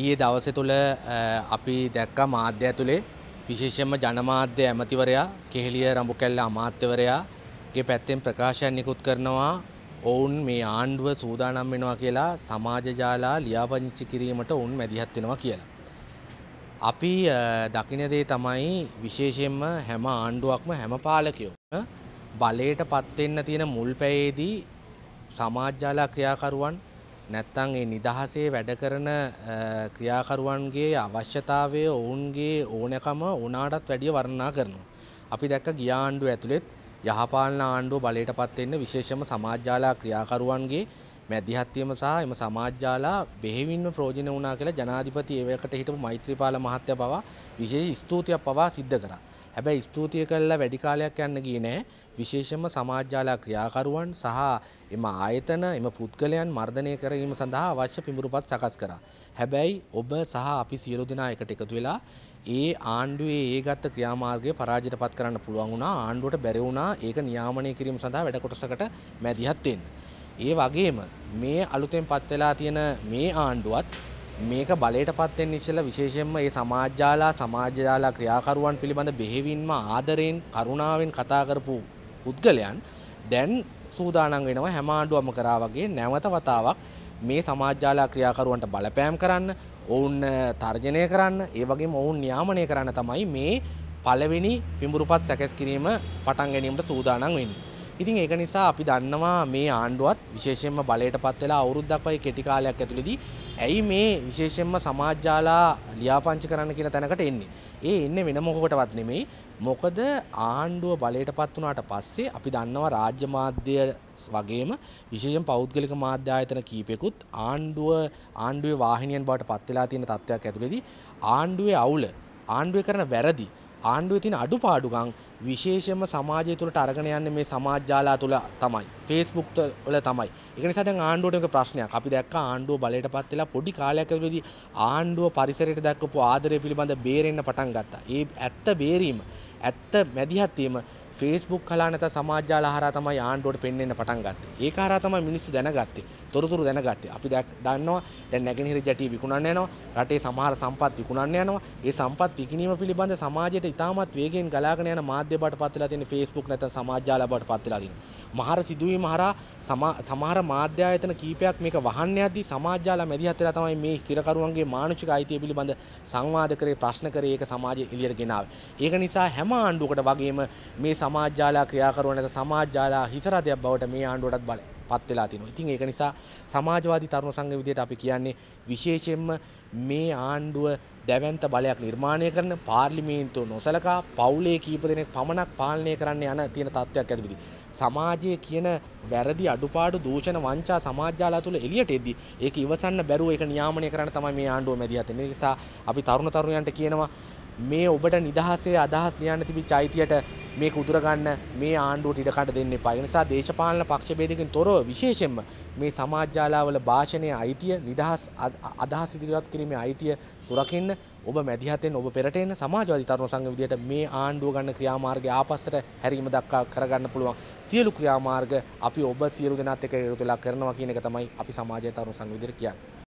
ඊයේ දවස තුළ අපි දැක්ක මාධ්‍ය ඇතුළේ විශේෂම ජනමාධ්‍ය ඇමතිවරයා කෙහෙලිය රඹු කැල්ල අමාත්‍යවරයාගේ පැත්තෙන් ප්‍රකාශයන් නිකුත් කරනවා ඔවුන් මේ ආණ්ඩුව සූදානම් වෙනවා කියලා සමාජ ජාලා ලියාපදිංචි කිරීමට ඔවුන් මැදිහත් වෙනවා කියලා. අපි දකින දේ තමයි විශේෂයෙන්ම හැම ආණ්ඩුවක්ම හැම පාලකයෝ බලයට පත් වෙන්න තියෙන මුල් පැයේදී සමාජ ජාලා ක්‍රියාකරුවන් නැත්තං ඒ නිදහසේ වැඩ කරන ක්‍රියාකරුවන්ගේ අවශ්‍යතාවය ඔවුන්ගේ ඕනකම ඕනාටත් වැඩිය වරණා කරනවා. අපි දැක්ක ගිය ආණ්ඩුව ඇතුළෙත් යහපාලන ආණ්ඩුව බලයට පත්වෙන්න විශේෂම සමාජ්‍යාලා ක්‍රියාකරුවන්ගේ මැදිහත්වීම සහ එම සමාජ්‍යාලා බෙහෙවින්ම ප්‍රෝජන වනා කියලා ජනාධිපති ඒවකට හිටපු මෛත්‍රපාල මහත්‍ය පවා විශේෂ ස්තුතියක් පවා සිද්ධ කරා. හැබැයි ස්තුතිය කළා වැඩි කාලයක් යන්න ගියේ නෑ. විශේෂම සමාජාලා ක්‍රියාකරුවන් සහ එම ආයතන එම පුද්ගලයන් මර්ධනය කිරීම සඳහා අවශ්‍ය පිඹුරුපත් සකස් කරා. හැබැයි ඔබ සහ අපි සියලු දෙනා එකට එකතු වෙලා ඒ ආණ්ඩුවේ ඒ ගත්ත ක්‍රියාමාර්ගය පරාජයට පත් කරන්න පුළුවන් වුණා ආණ්ඩුවට බැරි වුණා ඒක නියාමනය කිරීම සඳහා වැඩ කොටසකට මැදිහත් වෙන්න. ඒ වගේම මේ අලුතෙන් පත් වෙලා තියෙන මේ ආණ්ඩුවත් මේක බලයට පත්වෙන් නිශ්චල විශේෂයෙන්ම ඒ සමාජ්‍යාලා සමාජ්‍යාලා ක්‍රියාකරුවන් පිළිබඳ බෙහෙවින්ම ආදරයෙන් කරුණාවෙන් කතා කරපු පුද්ගලයන් දැන් සූදානම් වෙනවා හැම ආණ්ඩුවම කරා වගේ නැවත වතාවක් මේ සමාජ්‍යාලා ක්‍රියාකරුවන්ට බලපෑම් කරන්න ඔවුන් තර්ජනය කරන්න ඒ වගේම ඔවුන් නියාමනය කරන්න තමයි මේ පළවෙනි පිඹුරුපත් සැකැස් කිරීම පටන් ගැනීමට සූදානම් වෙන්නේ ඉතින් ඒක නිසා අපි දන්නවා මේ ආණ්ඩුවත් විශේෂයෙන්ම බලයට පත් වෙලා අවුරුද්දක් වගේ කෙටි කාලයක් ඇතුළතදී ඇයි මේ විශේෂයෙන්ම සමාජාලා ලියාපංච කරන්න කියන තැනකට එන්නේ. ඒ එන්නේ වෙන මොකකටවත් නෙමෙයි. මොකද ආණ්ඩුව බලයට පත් වුණාට පස්සේ අපි දන්නවා රාජ්‍ය මාධ්‍ය වගේම විශේෂයෙන් පෞද්ගලික මාධ්‍ය ආයතන කීපෙකුත් ආණ්ඩුව ආණ්ඩුවේ වාහිනියන් බවට පත් වෙලා තියෙන තත්ත්වයක් ඇතුළතදී ආණ්ඩුවේ අවුල ආණ්ඩුවේ කරන වැරදි ආණ්ඩුවේ තියෙන අඩුපාඩුකම් විශේෂම සමාජය තුළට අරගෙන යන්න මේ සමාජ්ජාලා තුළ තමයි ෆේස්බුක් වල තමයි එක නිසා දැන් ආණ්ඩුවට ප්‍රශ්නයක් අපි දැක්ක ආණ්ඩුව බලයට පත් වෙලා පොඩි කාලයක් ඇතුළතදී ආණ්ඩුව පරිසරයට දක්වපු ආදරය පිළිබඳ බේරෙන්න පටන් ගත්තා. ඒ ඇත්ත බේරීම ඇත්ත මැදිහත් වීම ෆේස්බුක් කලා නැත සමාජාල හර තමයි ආණ්ඩුවට පෙන්වෙන්න පටන් ගත්තේ ඒක හර තමයි මිනිස්සු දැනගත්තේ තොරතුරු දැනගත්තේ අපි දැක් දන්නවා දැන් නැගෙනහිර ජැටි විකුණන්න යනවා රටේ සමහර සම්පත් විකුණන්න යනවා ඒ සම්පත් විකිණීම පිළිබඳ සමාජයට ඉතාමත් වේගෙන් ගලාගෙන යන මාධ්‍ය බට පත්වෙලා තියෙන ෆේස්බුක් නැත්නම් සමාජාල බට පත්වෙලා තියෙනවා මහර සිදුවීම හරහා සමහර මාධ්‍ය ආයතන කීපයක් මේක වහන්න යද්දී සමාජාල මැදිහත් වෙලා තමයි මේ සිරකරුවන්ගේ මානුෂික අයිතිය පිළිබඳ සංවාද කරේ ප්‍රශ්න කරේ ඒක සමාජය එළියට ගෙනාවේ ඒක නිසා හැම ආණ්ඩුවකට වගේම මේ සමාජාලා ක්‍රියාකරුව නැත සමාජාලා හිසරදයක් බවට මේ ආණ්ඩුවටත් බල පත් වෙලා තිනවා. ඉතින් ඒක නිසා සමාජවාදී තරුණ සංඝ විදියට අපි කියන්නේ විශේෂයෙන්ම මේ ආණ්ඩුව දැවැන්ත බලයක් නිර්මාණය කරන පාර්ලිමේන්තුව නොසලකා පවුලේ කීප දෙනෙක් පමණක් පාලනය කරන්න යන තියෙන තත්ත්වයක් ඇතිවිදි. සමාජයේ කියන වැරදි අඩුපාඩු දූෂණ වංචා සමාජාලා තුළ එළියට එද්දී ඒක ඉවසන්න බැරුව ඒක නියාමනය කරන්න තමයි මේ ආණ්ඩුව මැදිහත් වෙන්නේ. නිසා අපි තරුණ තරුණයන්ට කියනවා මේ ඔබට නිදහසේ අදහස් ලියන්න තිබි චෛතියට මේ කුදුරගන්න මේ ආණ්ඩුවට ඉඩකට දෙන්න එපා. ඒ නිසා දේශපාලන පක්ෂභේදකින් තොරව විශේෂයෙන්ම මේ සමාජජාලාවල භාෂණයේ අයිතිය, නිදහස් අදහස් ඉදිරිපත් කිරීමේ අයිතිය සුරකින්න ඔබ මැදිහතෙන් ඔබ පෙරට එන සමාජවාදී තරුණ සංඝ විදියට මේ ආණ්ඩුව ගන්න ක්‍රියාමාර්ගය ආපස්සට හැරීම දක්වා කරගන්න පුළුවන්. සියලු ක්‍රියාමාර්ග අපි ඔබ සියලු දෙනාත් එක්ක එකතු වෙලා කරනවා කියන එක තමයි අපි සමාජයේ තරුණ සංඝ විදියට කියන්නේ.